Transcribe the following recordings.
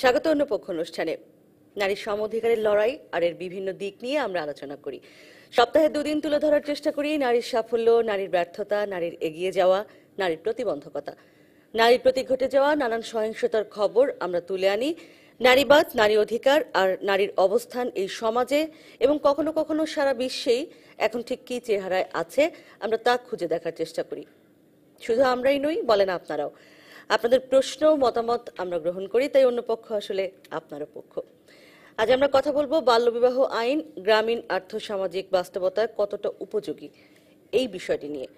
স্বাগত অন্য পক্ষ অনুষ্ঠানে নারী অধিকারের লড়াই আর এর বিভিন্ন দিক নিয়ে আমরা আলোচনা করি সপ্তাহে দুদিন তুলে ধরার চেষ্টা করি নারীর সাফল্য নারীর ব্যর্থতা নারীর এগিয়ে যাওয়া নারীর প্রতিবন্ধকতা নারীর প্রতি ঘটে যাওয়া নানান সহিংসতার খবর আমরা তুলে আনি নারীবাদ নারী অধিকার আর নারীর অবস্থান এই সমাজে এবং কখনো কখনো সারা বিশ্বেই এখন ঠিক কী চেহারায় আছে আমরা তা খুঁজে দেখার চেষ্টা করি শুধু আমরাই নই বলেন আপনারাও আপনাদের প্রশ্ন মতামত আমরা গ্রহণ করি তাই অন্য পক্ষ আসলে আপনারও পক্ষ আজ আমরা কথা বলবো বাল্যবিবাহ আইন গ্রামীণ আর্থসামাজিক বাস্তবতায় কতটা উপযোগী এই বিষয়টি নিয়ে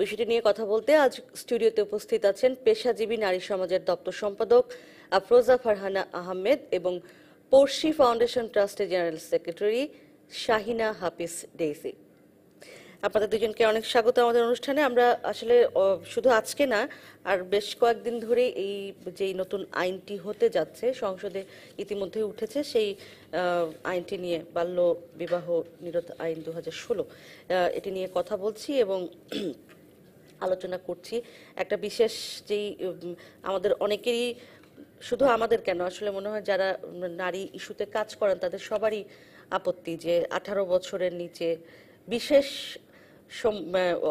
বিষয়টি নিয়ে কথা বলতে আজ স্টুডিওতে উপস্থিত আছেন পেশাজীবী নারী সমাজের দপ্তর সম্পাদক আফরোজা ফারহানা আহমেদ এবং পড়শি ফাউন্ডেশন ট্রাস্টের general secretary Shahina Hafiz Daisy আপনাদের দুজনকে অনেক স্বাগত আমাদের অনুষ্ঠানে আমরা আসলে শুধু আজকে না আর বেশ কয়েকদিন ধরে এই যে নতুন আইনটি হতে যাচ্ছে সংসদে ইতিমধ্যে উঠেছে সেই আইনটি নিয়ে বাল্য বিবাহ নিরোধ আইন দু হাজার ষোলো এটি নিয়ে কথা বলছি এবং আলোচনা করছি একটা বিশেষ যেই আমাদের অনেকেরই শুধু আমাদের কেন আসলে মনে হয় যারা নারী ইস্যুতে কাজ করেন তাদের সবারই আপত্তি যে আঠারো বছরের নিচে বিশেষ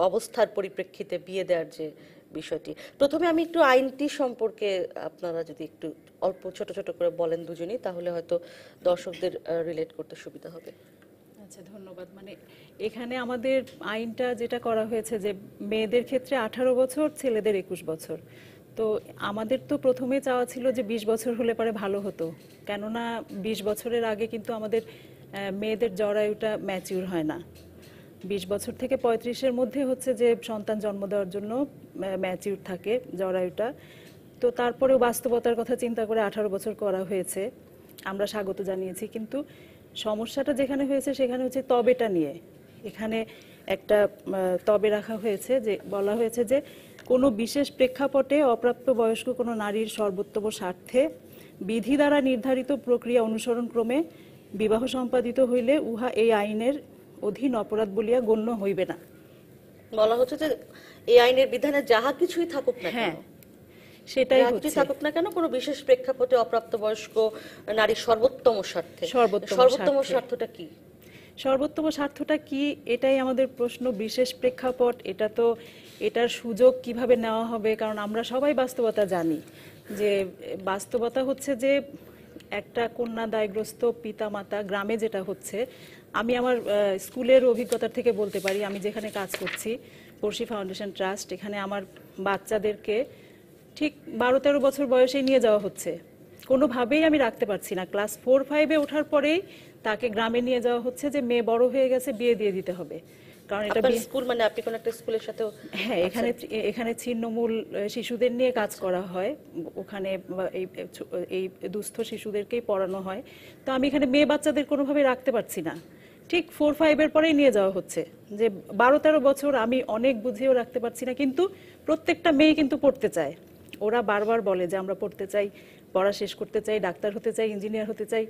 অবস্থার পরিপ্রেক্ষিতে বিয়ে দেওয়ার যে বিষয়টি প্রথমে আমি একটু আইনটি সম্পর্কে আপনারা যদি একটু অল্প ছোট ছোট করে বলেন দুজনেই তাহলে হয়তো দর্শকদের রিলেট করতে সুবিধা হবে আচ্ছা ধন্যবাদ মানে এখানে আমাদের আইনটা যেটা করা হয়েছে যে মেয়েদের ক্ষেত্রে আঠারো বছর ছেলেদের একুশ বছর তো আমাদের তো প্রথমে চাওয়া ছিল যে বিশ বছর হলে পরে ভালো হতো কেননা বিশ বছরের আগে কিন্তু আমাদের মেয়েদের জরায়ুটা ম্যাচিউর হয় না বিশ বছর থেকে পঁয়ত্রিশের মধ্যে হচ্ছে যে সন্তান জন্ম দেওয়ার জন্য ম্যাচিউর থাকে জরায়ুটা তো তারপরেও বাস্তবতার কথা চিন্তা করে আঠারো বছর করা হয়েছে আমরা স্বাগত জানিয়েছি কিন্তু সমস্যাটা যেখানে হয়েছে সেখানে হচ্ছে তবেটা নিয়ে এখানে একটা তবে রাখা হয়েছে যে বলা হয়েছে যে কোনো বিশেষ প্রেক্ষাপটে অপ্রাপ্ত বয়স্ক কোনো নারীর সর্বোত্তম স্বার্থে বিধি দ্বারা নির্ধারিত প্রক্রিয়া অনুসরণ ক্রমে বিবাহ সম্পাদিত হইলে উহা এই আইনের অধীন অপরাধ বলিয়া গণ্য হইবে না বলা হচ্ছে যে এই আইনের বিধানে যাহা কিছুই থাকুক না হ্যাঁ সেটাই হচ্ছে থাকুক না কেন কোনো বিশেষ প্রেক্ষাপটে নারী সর্বোত্তম স্বার্থে সর্বোত্তম স্বার্থটা কি সর্বোত্তম স্বার্থটা কি এটাই আমাদের প্রশ্ন বিশেষ প্রেক্ষাপট এটা তো এটার সুযোগ কিভাবে নেওয়া হবে কারণ আমরা সবাই বাস্তবতা জানি যে বাস্তবতা হচ্ছে যে একটা কন্যা দায়গ্রস্ত পিতা মাতা গ্রামে যেটা হচ্ছে আমি আমার স্কুলের অভিজ্ঞতা থেকে বলতে পারি আমি যেখানে কাজ করছি পড়শি ফাউন্ডেশন ট্রাস্ট এখানে আমার বাচ্চাদেরকে ঠিক বারো তেরো বছর বয়সে নিয়ে যাওয়া হচ্ছে কোনোভাবেই আমি রাখতে পারছি না ক্লাস ফোর ফাইভে ওঠার পরেই তাকে গ্রামে নিয়ে যাওয়া হচ্ছে যে মেয়ে বড় হয়ে গেছে বিয়ে দিয়ে দিতে হবে কারণ এটা স্কুল মানে আপনি কোন একটা স্কুলের সাথে হ্যাঁ আচ্ছা। এখানে এখানে ছিন্নমূল শিশুদের নিয়ে কাজ করা হয় ওখানে এই এই দুস্থ শিশুদেরকেই পড়ানো হয় তো আমি এখানে মেয়ে বাচ্চাদের কোনোভাবে রাখতে পারছি না ঠিক ফোর ফাইভের পরেই নিয়ে যাওয়া হচ্ছে যে বারো তেরো বছর আমি অনেক বুঝিয়েও রাখতে পারছি না কিন্তু প্রত্যেকটা মেয়ে কিন্তু পড়তে চায় ওরা বারবার বলে যে আমরা পড়তে চাই পড়া শেষ করতে চাই ডাক্তার হতে চাই ইঞ্জিনিয়ার হতে চাই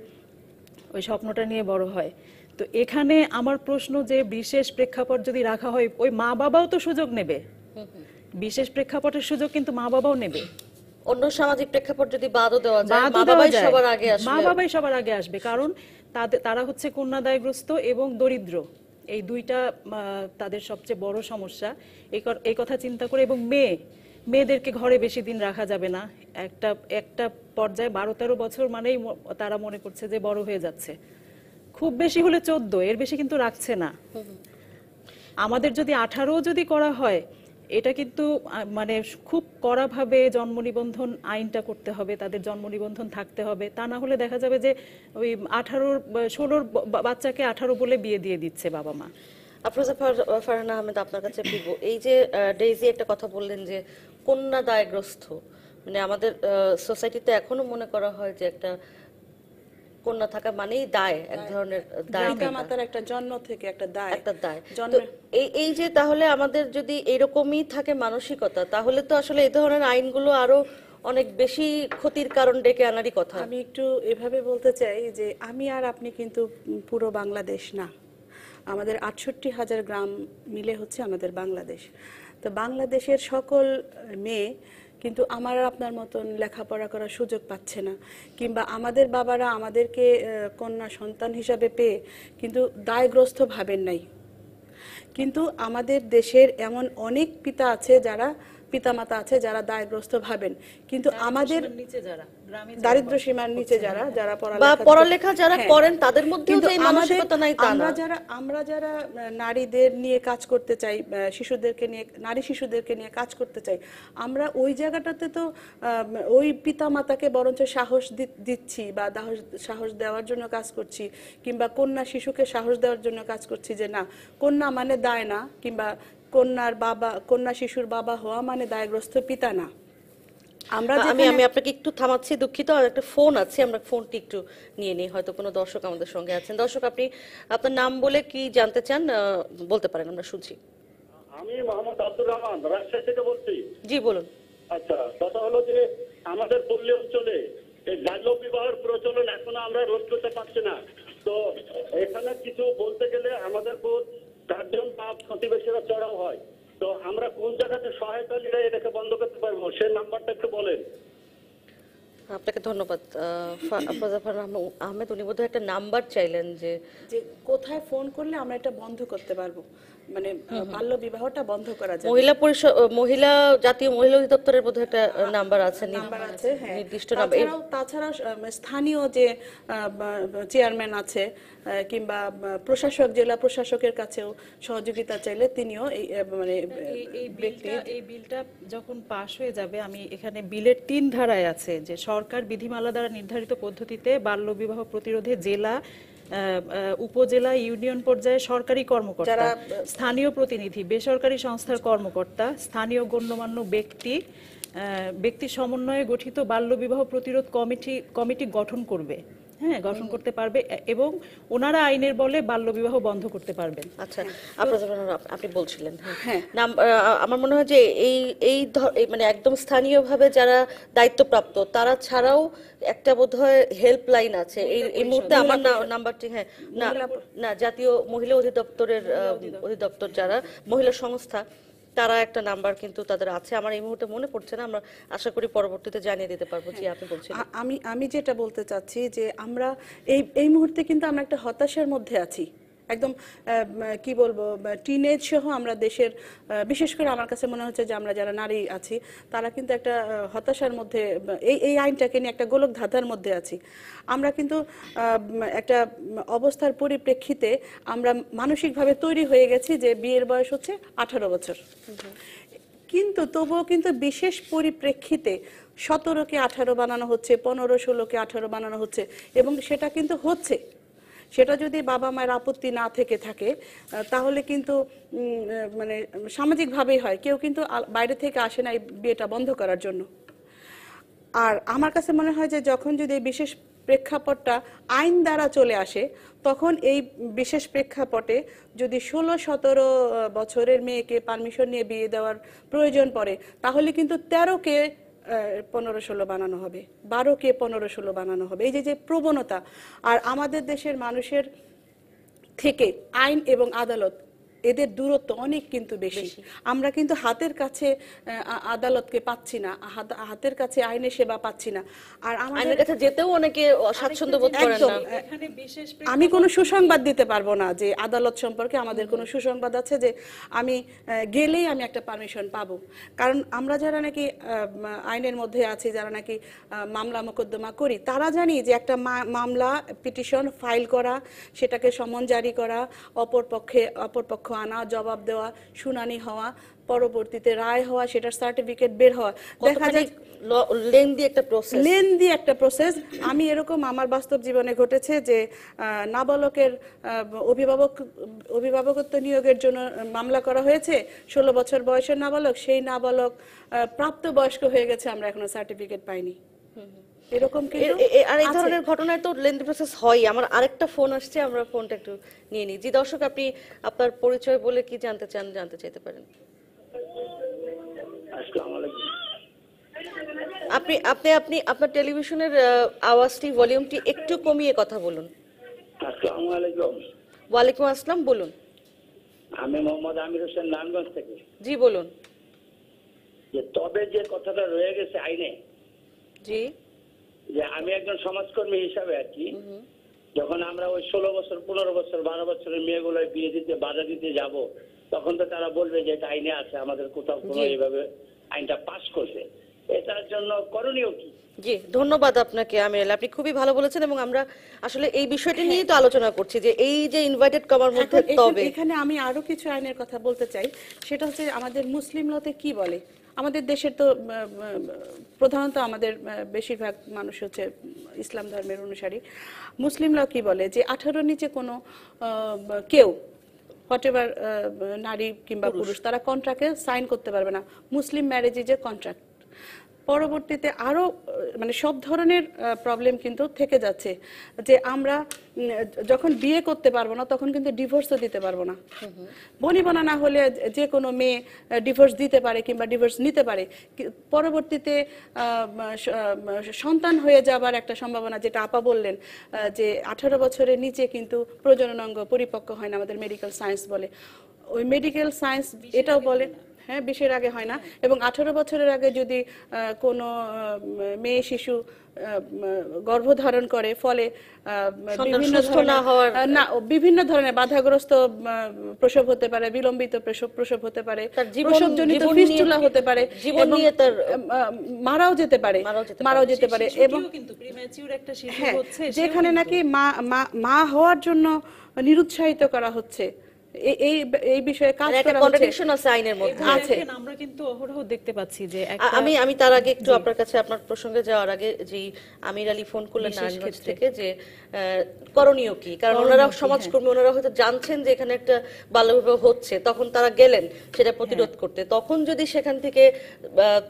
ওই স্বপ্নটা নিয়ে বড় হয় তো এখানে আমার প্রশ্ন যে বিশেষ প্রেক্ষাপট যদি রাখা হয় ওই মা বাবাও তো সুযোগ নেবে বিশেষ প্রেক্ষাপটের সুযোগ কিন্তু মা বাবাও নেবে অন্য সামাজিক প্রেক্ষাপট যদি বাদও দেওয়া যায় মা বাবাই সবার আগে আসবে মা বাবাই সবার আগে আসবে কারণ তাদের তারা হচ্ছে কন্যাদায়গ্রস্ত এবং দরিদ্র এই দুইটা তাদের সবচেয়ে বড় সমস্যা এই কথা চিন্তা করে এবং মেয়ে মেয়েদেরকে ঘরে বেশি দিন রাখা যাবে না একটা একটা পর্যায়ে বারো তেরো বছর মানেই তারা মনে করছে যে বড় হয়ে যাচ্ছে খুব বেশি হলে চোদ্দ এর বেশি কিন্তু রাখছে না আমাদের যদি আঠারো যদি করা হয় এটা কিন্তু মানে খুব কড়াভাবে জন্ম নিবন্ধন আইনটা করতে হবে তাদের জন্ম নিবন্ধন থাকতে হবে তা না হলে দেখা যাবে যে ওই আঠারোর ষোলোর বাচ্চাকে আঠারো বলে বিয়ে দিয়ে দিচ্ছে বাবা মা আফরোজা ফারহানা আহমেদ আপনার কাছে ফিরবো এই যে ডেইজি একটা কথা বললেন যে কন্যা দায়গ্রস্ত মানে আমাদের সোসাইটিতে এখনো মনে করা হয় যে একটা কন্যা থাকা মানেই দায় এক ধরনের দায় মাতার একটা জন্ম থেকে একটা দায় একটা দায় এই এই যে তাহলে আমাদের যদি এরকমই থাকে মানসিকতা তাহলে তো আসলে এই ধরনের আইনগুলো আরো অনেক বেশি ক্ষতির কারণ ডেকে আনারই কথা আমি একটু এভাবে বলতে চাই যে আমি আর আপনি কিন্তু পুরো বাংলাদেশ না আমাদের আটষট্টি হাজার গ্রাম মিলে হচ্ছে আমাদের বাংলাদেশ তো বাংলাদেশের সকল মেয়ে কিন্তু আমার আপনার মতন লেখাপড়া করার সুযোগ পাচ্ছে না কিংবা আমাদের বাবারা আমাদেরকে কন্যা সন্তান হিসাবে পেয়ে কিন্তু দায়গ্রস্ত ভাবেন নাই কিন্তু আমাদের দেশের এমন অনেক পিতা আছে যারা পিতামাতা আছে যারা দায়গ্রস্ত ভাবেন কিন্তু আমাদের নিচে যারা দারিদ্র সীমার নিচে যারা হ্যাঁ। যারা পড়ালেখা পড়ালেখা যারা হ্যাঁ। করেন তাদের মধ্যেও যে মানসিকতা নাই তা আমরা যারা আমরা যারা নারীদের নিয়ে কাজ করতে চাই শিশুদেরকে নিয়ে নারী শিশুদেরকে নিয়ে কাজ করতে চাই আমরা ওই জায়গাটাতে তো ওই পিতা মাতাকে বরঞ্চ সাহস দিচ্ছি বা সাহস দেওয়ার জন্য কাজ করছি কিংবা কন্যা শিশুকে সাহস দেওয়ার জন্য কাজ করছি যে না কন্যা মানে দায় না কিংবা কন্যার বাবা কন্যা শিশুর বাবা হওয়া মানে দায়গ্রস্ত পিতা না আমরা আমি আমি আপনাকে একটু থামাচ্ছি দুঃখিত আর একটা ফোন আছে আমরা ফোনটি একটু নিয়ে নিই হয়তো কোনো দর্শক আমাদের সঙ্গে আছেন দর্শক আপনি আপনার নাম বলে কি জানতে চান বলতে পারেন আমরা শুনছি আমি মোহাম্মদ আব্দুর রহমান রাজশাহী থেকে বলছি জি বলুন আচ্ছা কথা হলো যে আমাদের পল্লী অঞ্চলে এই বাল্য বিবাহের প্রচলন এখনো আমরা রোধ করতে পারছি না তো এখানে কিছু বলতে গেলে আমাদের খুব গার্জিয়ান বা প্রতিবেশীরা চড়াও হয় তো আমরা কোন জায়গাতে সহায়তা নিলে এটাকে বন্ধ করতে পারবো সেই নাম্বারটা একটু বলেন আপনাকে ধন্যবাদ ফজাফর আহমেদ উনি বোধহয় একটা নাম্বার চাইলেন যে যে কোথায় ফোন করলে আমরা এটা বন্ধ করতে পারবো মানে বাল্য বিবাহটা বন্ধ করা যায় মহিলা পরিষদ মহিলা জাতীয় মহিলা অধিদপ্তরের একটা নাম্বার আছে নাম্বার মানে আছে হ্যাঁ। নির্দিষ্ট নাম্বার তাছাড়া মানে স্থানীয় যে চেয়ারম্যান আছে কিংবা প্রশাসক জেলা প্রশাসকের কাছেও সহযোগিতা চাইলে তিনিও এই মানে এই বিলটা যখন পাশ হয়ে যাবে আমি এখানে বিলের তিন ধারায় আছে যে সরকার বিধিমালা দ্বারা নির্ধারিত পদ্ধতিতে বাল্যবিবাহ প্রতিরোধে জেলা উপজেলা ইউনিয়ন পর্যায়ে সরকারি কর্মকর্তা স্থানীয় প্রতিনিধি বেসরকারি সংস্থার কর্মকর্তা স্থানীয় গণ্যমান্য ব্যক্তি ব্যক্তি সমন্বয়ে গঠিত বাল্যবিবাহ প্রতিরোধ কমিটি কমিটি গঠন করবে হ্যাঁ গঠন করতে পারবে এবং ওনারা আইনের বলে বাল্যবিবাহ বন্ধ করতে পারবেন আচ্ছা আপনি বলছিলেন হ্যাঁ আমার মনে হয় যে এই এই মানে একদম স্থানীয়ভাবে যারা দায়িত্বপ্রাপ্ত তারা ছাড়াও একটা বোধহয় হেল্পলাইন আছে এই এই মুহূর্তে আমার নাম্বারটি হ্যাঁ না না জাতীয় মহিলা অধিদপ্তরের অধিদপ্তর যারা মহিলা সংস্থা তারা একটা নাম্বার কিন্তু তাদের আছে আমার এই মুহূর্তে মনে পড়ছে না আমরা আশা করি পরবর্তীতে জানিয়ে দিতে পারবো যে আপনি বলছেন আমি আমি যেটা বলতে চাচ্ছি যে আমরা এই এই মুহূর্তে কিন্তু আমরা একটা হতাশার মধ্যে আছি একদম কি বলবো টিনেজ সহ আমরা দেশের বিশেষ করে আমার কাছে মনে হচ্ছে যে আমরা যারা নারী আছি তারা কিন্তু একটা হতাশার মধ্যে এই এই আইনটাকে নিয়ে একটা গোলক ধাঁধার মধ্যে আছি আমরা কিন্তু একটা অবস্থার পরিপ্রেক্ষিতে আমরা মানসিকভাবে তৈরি হয়ে গেছি যে বিয়ের বয়স হচ্ছে আঠারো বছর কিন্তু তবুও কিন্তু বিশেষ পরিপ্রেক্ষিতে সতেরোকে আঠারো বানানো হচ্ছে পনেরো ষোলোকে আঠারো বানানো হচ্ছে এবং সেটা কিন্তু হচ্ছে সেটা যদি বাবা মায়ের আপত্তি না থেকে থাকে তাহলে কিন্তু মানে সামাজিকভাবেই হয় কেউ কিন্তু বাইরে থেকে আসে না এই বিয়েটা বন্ধ করার জন্য আর আমার কাছে মনে হয় যে যখন যদি বিশেষ প্রেক্ষাপটটা আইন দ্বারা চলে আসে তখন এই বিশেষ প্রেক্ষাপটে যদি ষোলো সতেরো বছরের মেয়েকে পারমিশন নিয়ে বিয়ে দেওয়ার প্রয়োজন পড়ে তাহলে কিন্তু তেরোকে পনেরো ষোলো বানানো হবে বারো কে পনেরো ষোলো বানানো হবে এই যে যে প্রবণতা আর আমাদের দেশের মানুষের থেকে আইন এবং আদালত এদের দূরত্ব অনেক কিন্তু বেশি আমরা কিন্তু হাতের কাছে আদালতকে পাচ্ছি না হাতের কাছে আইনের সেবা পাচ্ছি না আর আমাদের কাছে যেতেও অনেকে স্বাচ্ছন্দ্য বোধ করেন না আমি কোনো সুসংবাদ দিতে পারবো না যে আদালত সম্পর্কে আমাদের কোনো সুসংবাদ আছে যে আমি গেলেই আমি একটা পারমিশন পাবো কারণ আমরা যারা নাকি আইনের মধ্যে আছি যারা নাকি মামলা মোকদ্দমা করি তারা জানি যে একটা মামলা পিটিশন ফাইল করা সেটাকে সমন জারি করা অপর পক্ষে অপর পক্ষ আনা জবাব দেওয়া শুনানি হওয়া পরবর্তীতে রায় হওয়া সেটার সার্টিফিকেট বের হওয়া দেখা যায় লেন্দি একটা প্রসেস লেন্দি একটা প্রসেস আমি এরকম আমার বাস্তব জীবনে ঘটেছে যে নাবালকের অভিভাবক অভিভাবকত্ব নিয়োগের জন্য মামলা করা হয়েছে ষোলো বছর বয়সের নাবালক সেই নাবালক প্রাপ্তবয়স্ক হয়ে গেছে আমরা এখনো সার্টিফিকেট পাইনি এরকম আর এই ধরনের ঘটনায় তো লেন্দি প্রসেস হয় আমার আরেকটা ফোন আসছে আমরা ফোনটা একটু নিয়ে নিই জি দর্শক আপনি আপনার পরিচয় বলে কি জানতে চান জানতে চাইতে পারেন আপনি আপনি আপনি আপনার টেলিভিশনের আওয়াজটি ভলিউমটি একটু কমিয়ে কথা বলুন আসসালামু ওয়ালাইকুম আসসালাম বলুন আমি মোহাম্মদ আমির হোসেন নারায়ণগঞ্জ থেকে জি বলুন যে তবে যে কথাটা রয়ে গেছে আইনে জি যে আমি একজন সমাজকর্মী হিসাবে আর কি যখন আমরা ওই ষোলো বছর পনেরো বছর বারো বছরের মেয়েগুলোয় বিয়ে দিতে বাধা দিতে যাব তখন তো তারা বলবে যে এটা আইনে আছে আমাদের কোথাও কোনো এইভাবে আইনটা পাশ করছে এটার জন্য করণীয় কি জি ধন্যবাদ আপনাকে আমিরাল আপনি খুবই ভালো বলেছেন এবং আমরা আসলে এই বিষয়টি হ্যাঁ। নিয়ে তো আলোচনা করছি যে এই যে ইনভাইটেড কমার মধ্যে তবে এখানে আমি আরো কিছু আইনের কথা বলতে চাই সেটা হচ্ছে আমাদের মুসলিম লতে কি বলে আমাদের দেশের তো প্রধানত আমাদের বেশিরভাগ মানুষ হচ্ছে ইসলাম ধর্মের অনুসারী মুসলিমরা কি বলে যে আঠারো নিচে কোনো কেউ হোয়াট নারী কিংবা পুরুষ তারা কন্ট্রাক্টে সাইন করতে পারবে না Muslim marriage is a contract পরবর্তীতে আরও মানে সব ধরনের প্রবলেম কিন্তু থেকে যাচ্ছে যে আমরা যখন বিয়ে করতে পারবো না তখন কিন্তু ডিভোর্সও দিতে পারবো না বনিবনা না হলে যে কোনো মেয়ে ডিভোর্স দিতে পারে কিংবা ডিভোর্স নিতে পারে পরবর্তীতে সন্তান হয়ে যাবার একটা সম্ভাবনা যেটা আপা বললেন যে আঠারো বছরের নিচে কিন্তু প্রজনন অঙ্গ পরিপক্ক হয় না আমাদের মেডিকেল সায়েন্স বলে ওই মেডিকেল সায়েন্স এটাও বলে হ্যাঁ বিশের আগে হয় না এবং আঠারো বছরের আগে যদি কোনো মেয়ে শিশু গর্ভধারণ করে ফলে বিভিন্ন না বিভিন্ন ধরনের বাধাগ্রস্ত প্রসব হতে পারে বিলম্বিত প্রসব প্রসব হতে পারে প্রসবজনিত ফিস্টুলা হতে পারে মারাও যেতে পারে মারাও যেতে পারে এবং হ্যাঁ, যেখানে নাকি মা মা হওয়ার জন্য নিরুৎসাহিত করা হচ্ছে এই এই বিষয়ে কাজ মানে করা মধ্যে আছে আমরা কিন্তু অহরহ দেখতে পাচ্ছি যে আমি আমি তার আগে একটু আপনার কাছে আপনার প্রসঙ্গে যাওয়ার আগে যে আমির আলী ফোন করলেন নারায়ণগঞ্জ থেকে যে করণীয় কি কারণ ওনারা সমাজকর্মী হ্যাঁ। ওনারা হয়তো জানছেন যে এখানে একটা বাল্যবিবাহ হচ্ছে তখন তারা গেলেন সেটা হ্যাঁ। প্রতিরোধ করতে তখন যদি সেখান থেকে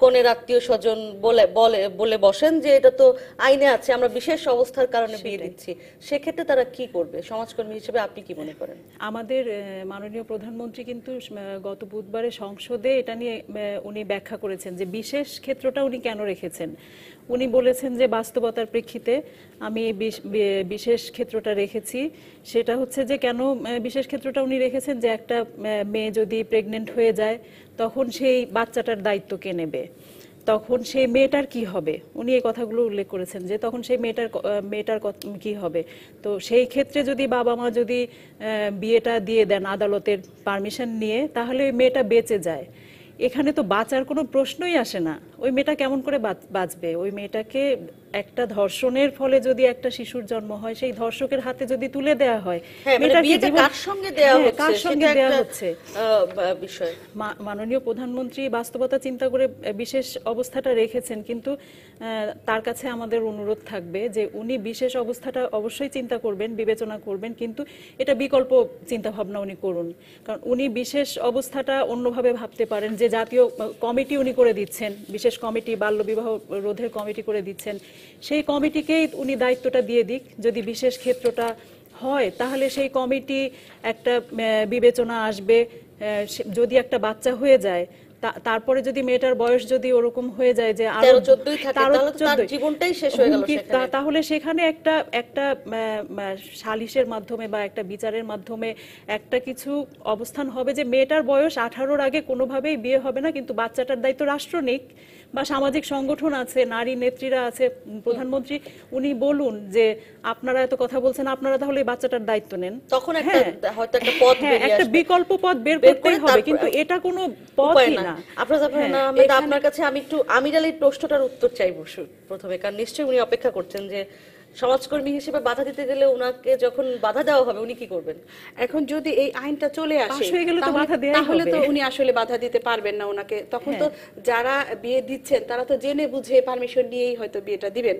কনের আত্মীয় স্বজন বলে বলে বলে বসেন যে এটা তো আইনে আছে আমরা বিশেষ অবস্থার কারণে বিয়ে দিচ্ছি সেক্ষেত্রে তারা কি করবে সমাজকর্মী হিসেবে আপনি কি মনে করেন আমাদের মাননীয় প্রধানমন্ত্রী কিন্তু গত বুধবারে সংসদে এটা নিয়ে উনি ব্যাখ্যা করেছেন যে বিশেষ ক্ষেত্রটা উনি কেন রেখেছেন উনি বলেছেন যে বাস্তবতার প্রেক্ষিতে আমি বিশেষ ক্ষেত্রটা রেখেছি সেটা হচ্ছে যে কেন বিশেষ ক্ষেত্রটা উনি রেখেছেন যে একটা মেয়ে যদি প্রেগনেন্ট হয়ে যায় তখন সেই বাচ্চাটার দায়িত্ব কে নেবে তখন সেই মেয়েটার কি হবে উনি এই কথাগুলো উল্লেখ করেছেন যে তখন সেই মেয়েটার মেয়েটার কি হবে তো সেই ক্ষেত্রে যদি বাবা মা যদি বিয়েটা দিয়ে দেন আদালতের পারমিশন নিয়ে তাহলে ওই মেয়েটা বেঁচে যায় এখানে তো বাঁচার কোনো প্রশ্নই আসে না ওই মেয়েটা কেমন করে বাঁচবে ওই মেয়েটাকে একটা ধর্ষণের ফলে যদি একটা শিশুর জন্ম হয় সেই ধর্ষকের হাতে যদি তুলে দেয়া হয় কার হ্যাঁ, সঙ্গে মানে কার সঙ্গে দেয়া হ্যাঁ, হচ্ছে মাননীয় প্রধানমন্ত্রী বাস্তবতা চিন্তা করে বিশেষ অবস্থাটা রেখেছেন কিন্তু তার কাছে আমাদের অনুরোধ থাকবে যে উনি বিশেষ অবস্থাটা অবশ্যই চিন্তা করবেন বিবেচনা করবেন কিন্তু এটা বিকল্প চিন্তা ভাবনা উনি করুন কারণ উনি বিশেষ অবস্থাটা অন্যভাবে ভাবতে পারেন যে জাতীয় কমিটি উনি করে দিচ্ছেন বিশেষ কমিটি বাল্যবিবাহ রোধের কমিটি করে দিচ্ছেন সেই কমিটিকেই উনি দায়িত্বটা দিয়ে দিক যদি বিশেষ ক্ষেত্রটা হয় তাহলে সেই কমিটি একটা বিবেচনা আসবে যদি একটা বাচ্চা হয়ে যায় তারপরে যদি মেয়েটার বয়স যদি ওরকম হয়ে যায় যে আরো জীবনটাই শেষ হয়ে গেল তাহলে সেখানে একটা একটা সালিশের মাধ্যমে বা একটা বিচারের মাধ্যমে একটা কিছু অবস্থান হবে যে মেয়েটার বয়স আঠারোর আগে কোনোভাবেই বিয়ে হবে না কিন্তু বাচ্চাটার দায়িত্ব রাষ্ট্র বা সামাজিক সংগঠন আছে নারী নেত্রীরা আছে প্রধানমন্ত্রী উনি বলুন যে আপনারা এত কথা বলছেন আপনারা তাহলে এই বাচ্চাটার দায়িত্ব নেন তখন একটা হ্যাঁ। হয়তো একটা পথ হ্যাঁ, একটা বিকল্প পথ বের করতে হবে কিন্তু এটা কোনো পথই না আপনার হ্যাঁ, আপনার কাছে আমি একটু আমিরালির প্রশ্নটার উত্তর চাইবো প্রথমে কারণ নিশ্চয়ই উনি অপেক্ষা করছেন যে সমাজকর্মী হিসেবে বাধা দিতে গেলে ওনাকে যখন বাধা দেওয়া হবে উনি কি করবেন এখন যদি এই আইনটা চলে আসে হয়ে গেলে বাধা তাহলে তো উনি আসলে বাধা দিতে পারবেন না ওনাকে তখন তো হ্যাঁ। যারা বিয়ে দিচ্ছেন তারা তো জেনে বুঝে পারমিশন নিয়েই হয়তো বিয়েটা দিবেন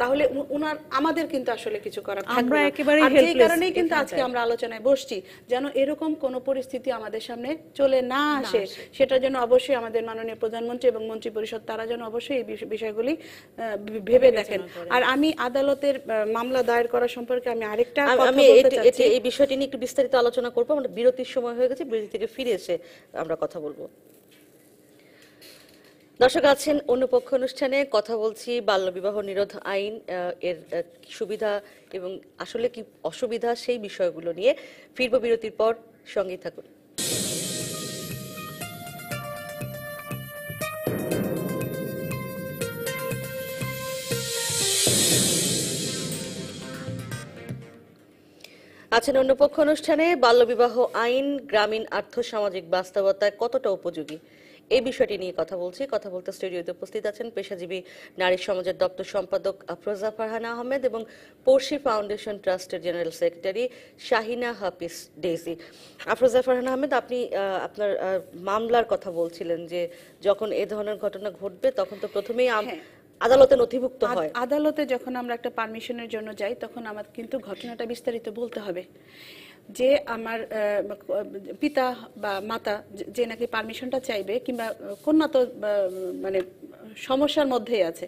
তাহলে উনার আমাদের কিন্তু আসলে কিছু করার আমরা একেবারে এই কারণেই কিন্তু আজকে আমরা আলোচনায় বসছি যেন এরকম কোন পরিস্থিতি আমাদের সামনে চলে না আসে সেটা যেন অবশ্যই আমাদের মাননীয় প্রধানমন্ত্রী এবং মন্ত্রী পরিষদ তারা যেন অবশ্যই এই বিষয়গুলি ভেবে দেখেন আর আমি আদালতের মামলা দায়ের করা সম্পর্কে আমি আরেকটা আমি এই বিষয়টি নিয়ে একটু বিস্তারিত আলোচনা করবো আমরা বিরতির সময় হয়ে গেছে বিরতি থেকে ফিরে এসে আমরা কথা বলবো দর্শক আছেন অন্যপক্ষ অনুষ্ঠানে কথা বলছি বাল্যবিবাহ নিরোধ আইন এর সুবিধা এবং আসলে কি অসুবিধা সেই বিষয়গুলো নিয়ে ফিরব বিরতির পর সঙ্গে থাকুন আছেন অন্যপক্ষ অনুষ্ঠানে বাল্যবিবাহ আইন গ্রামীণ আর্থ সামাজিক বাস্তবতায় কতটা উপযোগী এই বিষয়টি নিয়ে কথা বলছি কথা বলতে স্টুডিওতে উপস্থিত আছেন পেশাজীবী নারী সমাজের দপ্তর সম্পাদক আফরোজা ফারহান আহমেদ এবং পড়শি ফাউন্ডেশন ট্রাস্টের general secretary Shahina Hafiz Daisy Afroza Farhan Ahmed আপনি আপনার মামলার কথা বলছিলেন যে যখন এ ধরনের ঘটনা ঘটবে তখন তো প্রথমেই হ্যাঁ। আদালতে নথিভুক্ত হয় আদালতে যখন আমরা একটা পারমিশনের জন্য যাই তখন আমার কিন্তু ঘটনাটা বিস্তারিত বলতে হবে যে আমার পিতা বা মাতা যে নাকি পারমিশনটা চাইবে কিংবা কন্যা তো মানে সমস্যার মধ্যেই আছে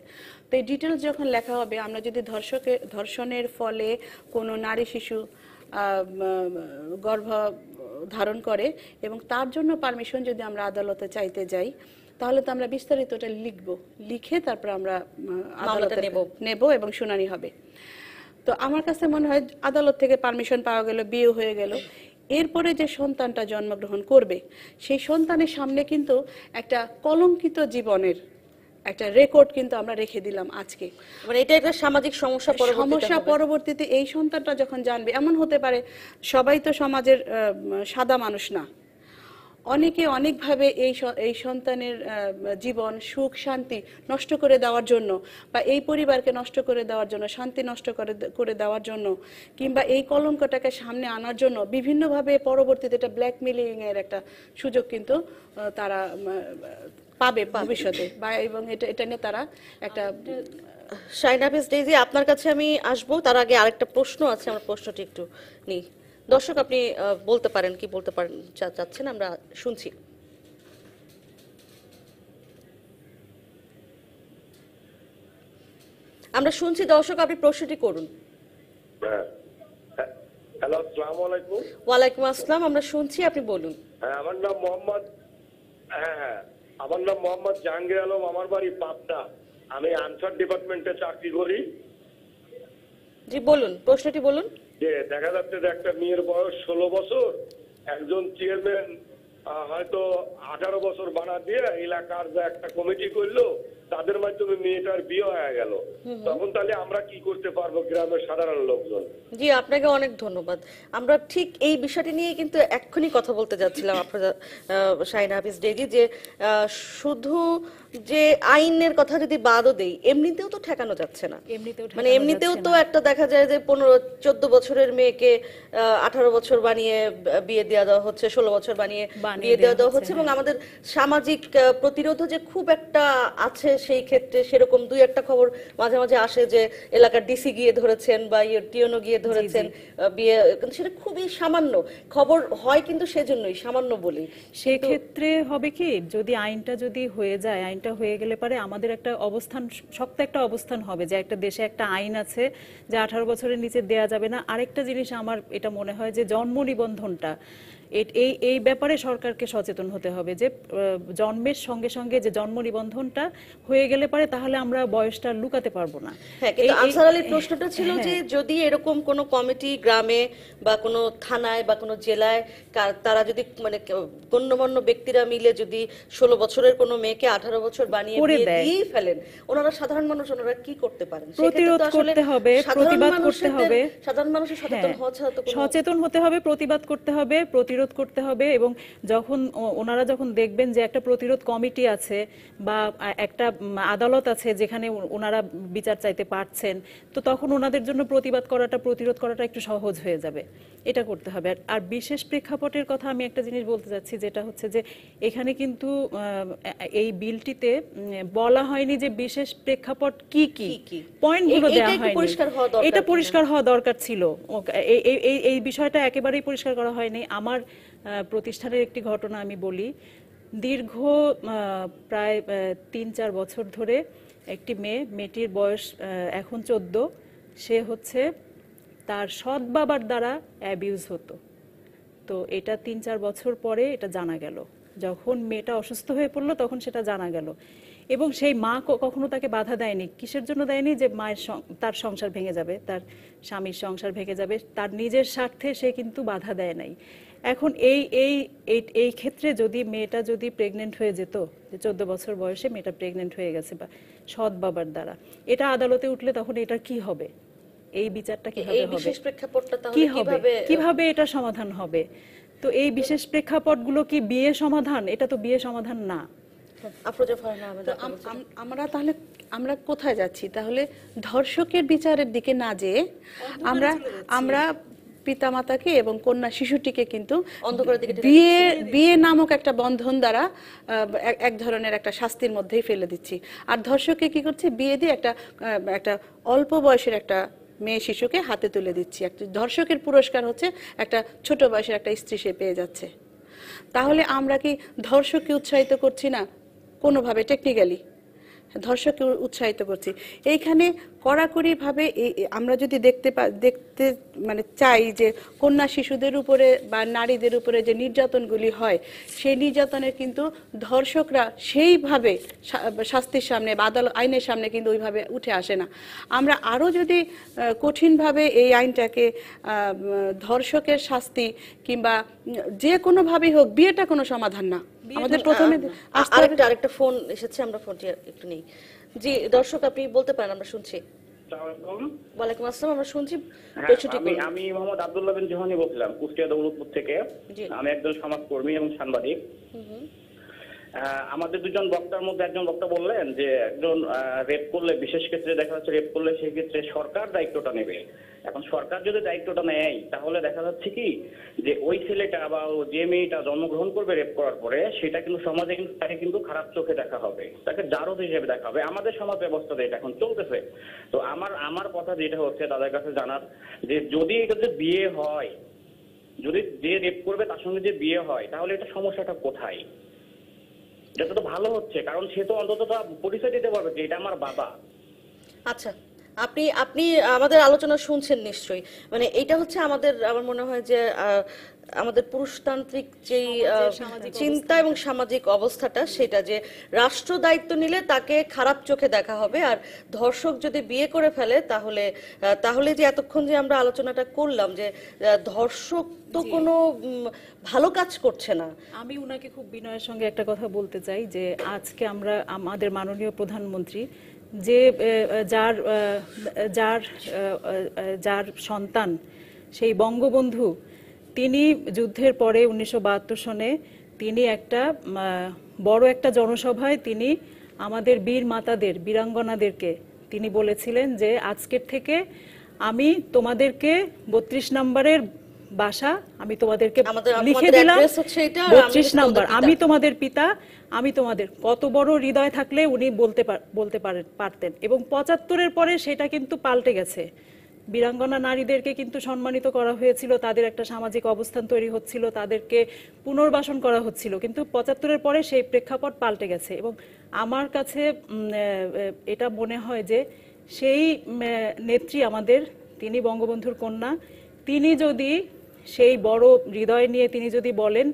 তো এই ডিটেলস যখন লেখা হবে আমরা যদি ধর্ষকে ধর্ষণের ফলে কোনো নারী শিশু গর্ভ ধারণ করে এবং তার জন্য পারমিশন যদি আমরা আদালতে চাইতে যাই তাহলে তো আমরা বিস্তারিত ওটা লিখব লিখে তারপর আমরা আদালতে নেব এবং শুনানি হবে তো আমার কাছে মনে হয় আদালত থেকে পারমিশন পাওয়া গেল বিয়ে হয়ে গেল এরপরে যে সন্তানটা জন্মগ্রহণ করবে সেই সন্তানের সামনে কিন্তু একটা কলঙ্কিত জীবনের একটা রেকর্ড কিন্তু আমরা রেখে দিলাম আজকে মানে এটা একটা সামাজিক সমস্যা সমস্যা পরবর্তীতে এই সন্তানটা যখন জানবে এমন হতে পারে সবাই তো সমাজের সাদা মানুষ না অনেকে অনেকভাবে এই এই সন্তানের জীবন সুখ শান্তি নষ্ট করে দেওয়ার জন্য বা এই পরিবারকে নষ্ট করে দেওয়ার জন্য শান্তি নষ্ট করে করে দেওয়ার জন্য কিংবা এই কলঙ্কটাকে সামনে আনার জন্য বিভিন্নভাবে পরবর্তীতে এটা ব্ল্যাকমেলিংয়ের একটা সুযোগ কিন্তু তারা পাবে ভবিষ্যতে বা এবং এটা এটা নিয়ে তারা একটা শাইনা ডেইজি আপনার কাছে আমি আসবো তার আগে আরেকটা প্রশ্ন আছে আমার প্রশ্নটি একটু নিই দর্শক আপনি বলতে পারেন কি বলতে পারেন চাচ্ছেন আমরা শুনছি আমরা শুনছি দর্শক আপনি প্রশ্নটি করুন হ্যাঁ। হ্যালো আসসালামু আলাইকুম ওয়ালাইকুম আসসালাম আমরা শুনছি আপনি বলুন হ্যাঁ আমার নাম মোহাম্মদ হ্যাঁ, হ্যাঁ আমার নাম মোহাম্মদ জাহাঙ্গীর আলম আমার বাড়ি পাবনা আমি আনসার ডিপার্টমেন্টে চাকরি করি জি বলুন প্রশ্নটি বলুন যে দেখা যাচ্ছে যে একটা মেয়ের বয়স ষোলো বছর একজন চেয়ারম্যান হয়তো আঠারো বছর বানা দিয়ে এলাকার যে একটা কমিটি করলো তাদের মাধ্যমে মেয়েটার বিয়ে হয়ে গেল তখন তাহলে আমরা কি করতে পারবো গ্রামের সাধারণ লোকজন জি আপনাকে অনেক ধন্যবাদ আমরা ঠিক এই বিষয়টি নিয়ে কিন্তু এক্ষুনি কথা বলতে যাচ্ছিলাম আপনার শাহিন হাফিজ ডেগি যে শুধু যে আইনের কথা যদি বাদও দেই এমনিতেও তো ঠেকানো যাচ্ছে না মানে এমনিতেও তো একটা দেখা যায় যে পনেরো চোদ্দ বছরের মেয়েকে আঠারো বছর বানিয়ে বিয়ে দেওয়া দেওয়া হচ্ছে ষোলো বছর বানিয়ে বিয়ে দেওয়া দেওয়া হচ্ছে এবং হ্যাঁ। আমাদের সামাজিক প্রতিরোধও যে খুব একটা আছে সেই ক্ষেত্রে সেরকম দুই একটা খবর মাঝে মাঝে আসে যে এলাকার ডিসি গিয়ে ধরেছেন বা ইয়ে টিওনো গিয়ে ধরেছেন বিয়ে কিন্তু সেটা খুবই সামান্য খবর হয় কিন্তু সেজন্যই সামান্য বলি সেক্ষেত্রে হবে কি যদি আইনটা যদি হয়ে যায় আইন আইনটা হয়ে গেলে পারে আমাদের একটা অবস্থান শক্ত একটা অবস্থান হবে যে একটা দেশে একটা আইন আছে যে আঠারো বছরের নিচে দেয়া যাবে না আরেকটা জিনিস আমার এটা মনে হয় যে জন্ম নিবন্ধনটা এই এই ব্যাপারে সরকারকে সচেতন হতে হবে যে জন্মের সঙ্গে সঙ্গে যে জন্ম নিবন্ধনটা হয়ে গেলে পারে তাহলে আমরা বয়সটা লুকাতে পারবো না হ্যাঁ আলীর প্রশ্নটা হ্যাঁ, ছিল হ্যাঁ। যে যদি এরকম কোন কমিটি গ্রামে বা কোনো থানায় বা কোনো জেলায় তারা যদি মানে গণ্যমান্য ব্যক্তিরা মিলে যদি ষোলো বছরের কোনো মেয়েকে আঠারো বছর বানিয়ে দিয়ে ফেলেন ওনারা সাধারণ মানুষ ওনারা কি করতে পারেন প্রতিরোধ করতে হবে প্রতিবাদ করতে হবে সাধারণ মানুষের সচেতন হ্যাঁ, সচেতন হতে হবে প্রতিবাদ করতে হবে প্রতিরোধ প্রতিরোধ করতে হবে এবং যখন ওনারা যখন দেখবেন যে একটা প্রতিরোধ কমিটি আছে বা একটা আদালত আছে যেখানে ওনারা বিচার চাইতে পারছেন তো তখন ওনাদের জন্য প্রতিবাদ করাটা প্রতিরোধ করাটা একটু সহজ হয়ে যাবে এটা করতে হবে আর বিশেষ প্রেক্ষাপটের কথা আমি একটা জিনিস বলতে চাচ্ছি যেটা হচ্ছে যে এখানে কিন্তু এই বিলটিতে বলা হয়নি যে বিশেষ প্রেক্ষাপট কি কি পয়েন্টগুলো দেওয়া হয়নি এটা পরিষ্কার হওয়া দরকার ছিল এই বিষয়টা একেবারেই পরিষ্কার করা হয়নি আমার প্রতিষ্ঠানের একটি ঘটনা আমি বলি দীর্ঘ প্রায় তিন চার বছর ধরে একটি মেয়ে মেয়েটির বয়স এখন চোদ্দ সে হচ্ছে তার সৎ বাবার দ্বারা অ্যাবিউজ হতো তো এটা তিন চার বছর পরে এটা জানা গেল যখন মেয়েটা অসুস্থ হয়ে পড়লো তখন সেটা জানা গেল এবং সেই মা কখনো তাকে বাধা দেয়নি কিসের জন্য দেয়নি যে মায়ের তার সংসার ভেঙে যাবে তার স্বামীর সংসার ভেঙে যাবে তার নিজের স্বার্থে সে কিন্তু বাধা দেয় নাই এখন এই এই এই ক্ষেত্রে যদি মেয়েটা যদি প্রেগনেন্ট হয়ে যেত যে চোদ্দ বছর বয়সে মেয়েটা প্রেগনেন্ট হয়ে গেছে বা সৎ বাবার দ্বারা এটা আদালতে উঠলে তখন এটা কি হবে এই বিচারটা কিভাবে কি হবে কিভাবে এটা সমাধান হবে তো এই বিশেষ প্রেক্ষাপটগুলো কি বিয়ে সমাধান এটা তো বিয়ে সমাধান না আমরা তাহলে আমরা কোথায় যাচ্ছি তাহলে ধর্ষকের বিচারের দিকে না যেয়ে আমরা আমরা পিতামাতাকে এবং কন্যা শিশুটিকে কিন্তু বিয়ে বিয়ে নামক একটা বন্ধন দ্বারা এক ধরনের একটা শাস্তির মধ্যেই ফেলে দিচ্ছি আর ধর্ষককে কি করছে বিয়ে দিয়ে একটা একটা অল্প বয়সের একটা মেয়ে শিশুকে হাতে তুলে দিচ্ছি একটা ধর্ষকের পুরস্কার হচ্ছে একটা ছোট বয়সের একটা স্ত্রী সে পেয়ে যাচ্ছে তাহলে আমরা কি ধর্ষককে উৎসাহিত করছি না কোনোভাবে টেকনিক্যালি ধর্ষককে উৎসাহিত করছি এইখানে কড়াকড়িভাবে আমরা যদি দেখতে দেখতে মানে চাই যে কন্যা শিশুদের উপরে বা নারীদের উপরে যে নির্যাতনগুলি হয় সেই নির্যাতনের কিন্তু ধর্ষকরা সেইভাবে শাস্তির সামনে বা আদালত আইনের সামনে কিন্তু ওইভাবে উঠে আসে না আমরা আরও যদি কঠিনভাবে এই আইনটাকে ধর্ষকের শাস্তি কিংবা যে কোনোভাবেই হোক বিয়েটা কোনো সমাধান না আমাদের প্রথমে আরেকটা আরেকটা ফোন এসেছে আমরা ফোনটি একটু নেই জি দর্শক আপনি বলতে পারেন আমরা শুনছি ওয়ালাইকুম আসসালাম আমরা শুনছি হ্যাঁ, আমি আমি মোহাম্মদ আব্দুল্লাহ বিন জোহানি বলছিলাম কুষ্টিয়া দৌলতপুর থেকে আমি একজন সমাজকর্মী এবং সাংবাদিক আমাদের দুজন বক্তার মধ্যে একজন বক্তা বললেন যে একজন রেপ করলে বিশেষ ক্ষেত্রে দেখা যাচ্ছে রেপ করলে সেই ক্ষেত্রে সরকার দায়িত্বটা নেবে এখন সরকার যদি দায়িত্বটা নেয় তাহলে দেখা যাচ্ছে কি যে ওই ছেলেটা বা যে মেয়েটা জন্মগ্রহণ করবে রেপ করার পরে সেটা কিন্তু সমাজে কিন্তু তাকে কিন্তু খারাপ চোখে দেখা হবে তাকে জারদ হিসেবে দেখা হবে আমাদের সমাজ ব্যবস্থা এটা এখন চলতেছে তো আমার আমার কথা যেটা হচ্ছে তাদের কাছে জানার যে যদি এটা যে বিয়ে হয় যদি যে রেপ করবে তার সঙ্গে যে বিয়ে হয় তাহলে এটা সমস্যাটা কোথায় এটা তো ভালো হচ্ছে কারণ সে তো অন্তত পরিচয় দিতে পারবে যে এটা আমার বাবা আচ্ছা আপনি আপনি আমাদের আলোচনা শুনছেন নিশ্চয়ই মানে এটা হচ্ছে আমাদের আমার মনে হয় যে আমাদের পুরুষতান্ত্রিক যেই চিন্তা এবং সামাজিক অবস্থাটা সেটা যে রাষ্ট্র দায়িত্ব নিলে তাকে খারাপ চোখে দেখা হবে আর ধর্ষক যদি বিয়ে করে ফেলে তাহলে তাহলে যে এতক্ষণ যে আমরা আলোচনাটা করলাম যে ধর্ষক তো কোনো ভালো কাজ করছে না আমি উনাকে খুব বিনয়ের সঙ্গে একটা কথা বলতে চাই যে আজকে আমরা আমাদের মাননীয় প্রধানমন্ত্রী যে যার যার যার সন্তান সেই বঙ্গবন্ধু তিনি যুদ্ধের পরে উনিশশো সনে তিনি একটা বড় একটা জনসভায় তিনি আমাদের বীর মাতাদের বীরাঙ্গনাদেরকে তিনি বলেছিলেন যে আজকের থেকে আমি তোমাদেরকে বত্রিশ নম্বরের বাসা আমি তোমাদেরকে লিখে দিলাম বত্রিশ নাম্বার আমি তোমাদের পিতা আমি তোমাদের কত বড় হৃদয় থাকলে উনি বলতে বলতে পারেন পারতেন এবং পঁচাত্তরের পরে সেটা কিন্তু পাল্টে গেছে বীরাঙ্গনা নারীদেরকে কিন্তু সম্মানিত করা হয়েছিল তাদের একটা সামাজিক অবস্থান তৈরি হচ্ছিল তাদেরকে পুনর্বাসন করা হচ্ছিল কিন্তু পঁচাত্তরের পরে সেই প্রেক্ষাপট পাল্টে গেছে এবং আমার কাছে এটা মনে হয় যে সেই নেত্রী আমাদের তিনি বঙ্গবন্ধুর কন্যা তিনি যদি সেই বড় হৃদয় নিয়ে তিনি যদি বলেন